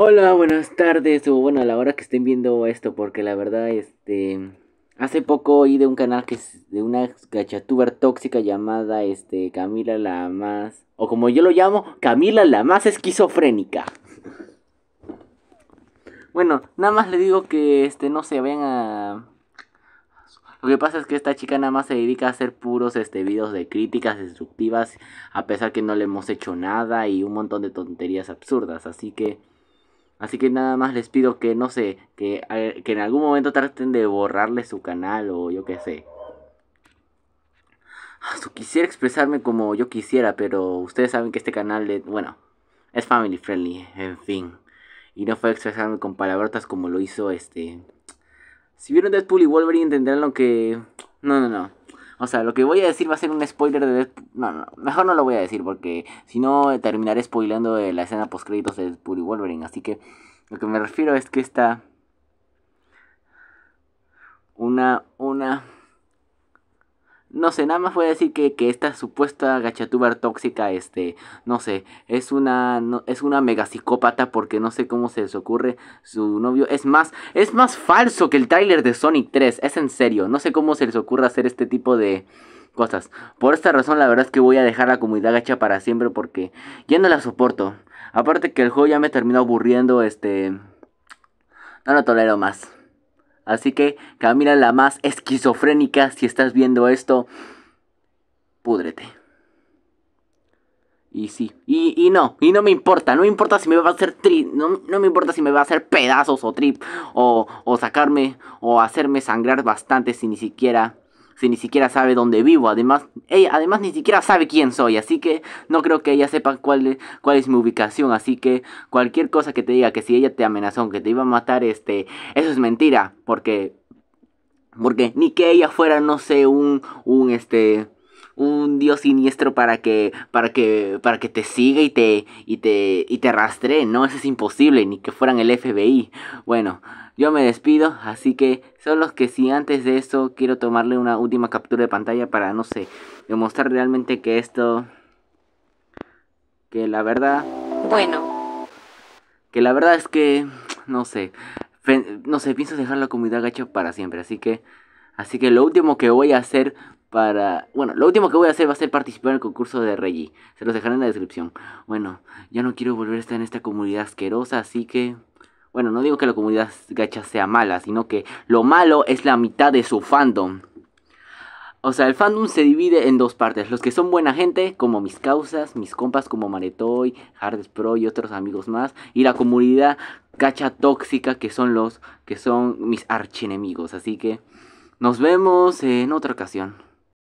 Hola, buenas tardes, o bueno, a la hora que estén viendo esto, porque la verdad, este. Hace poco oí de un canal que es de una gachatuber tóxica llamada este Camila la más. O como yo lo llamo, Camila la más esquizofrénica. Bueno, nada más le digo que este no se ven a. Lo que pasa es que esta chica nada más se dedica a hacer puros este videos de críticas destructivas. A pesar que no le hemos hecho nada. Y un montón de tonterías absurdas. Así que. Así que nada más les pido que, no sé, eh, que, en algún momento traten de borrarle su canal o yo qué sé. Ah, quisiera expresarme como yo quisiera, pero ustedes saben que este canal, bueno, es family friendly, en fin. Y no fue expresarme con palabrotas como lo hizo este... Si vieron Deadpool y Wolverine entenderán lo que... No, no, no. O sea, lo que voy a decir va a ser un spoiler de No, no, mejor no lo voy a decir porque si no terminaré spoileando la escena post créditos de Deadpool y Wolverine. Así que lo que me refiero es que está una una no sé, nada más voy a decir que, esta supuesta gachatuber tóxica, este, no sé, es una, es una mega psicópata porque no sé cómo se les ocurre su novio. Es más, es más falso que el tráiler de Sonic 3, es en serio, no sé cómo se les ocurre hacer este tipo de cosas. Por esta razón la verdad es que voy a dejar la comunidad gacha para siempre porque ya no la soporto. Aparte que el juego ya me terminó aburriendo, este, no lo tolero más. Así que camina la más esquizofrénica si estás viendo esto. Púdrete. Y sí, y, no, y no me importa, no me importa si me va a hacer tri, no, me importa si me va a hacer pedazos o trip, o, o sacarme, o hacerme sangrar bastante si ni siquiera si ni siquiera sabe dónde vivo. Además, ella además ni siquiera sabe quién soy, así que no creo que ella sepa cuál es, cuál es mi ubicación. Así que cualquier cosa que te diga que si ella te amenazó, que te iba a matar, este, eso es mentira, porque, porque ni que ella fuera, no sé, un, un, este, un dios siniestro para que para que para que te siga y te y te y te rastree, no, eso es imposible, ni que fueran el FBI. Bueno, yo me despido, así que solo que si antes de esto quiero tomarle una última captura de pantalla para, no sé, demostrar realmente que esto... Que la verdad... Bueno. Que la verdad es que... No sé. No sé, pienso dejar la comunidad gacha para siempre, así que... Así que lo último que voy a hacer para... Bueno, lo último que voy a hacer va a ser participar en el concurso de Reggie. Se los dejaré en la descripción. Bueno, ya no quiero volver a estar en esta comunidad asquerosa, así que... Bueno, no digo que la comunidad gacha sea mala, sino que lo malo es la mitad de su fandom. O sea, el fandom se divide en dos partes. Los que son buena gente, como mis causas, mis compas como Maretoy, Hardes Pro y otros amigos más. Y la comunidad gacha tóxica, que son los que son mis archienemigos. Así que nos vemos en otra ocasión.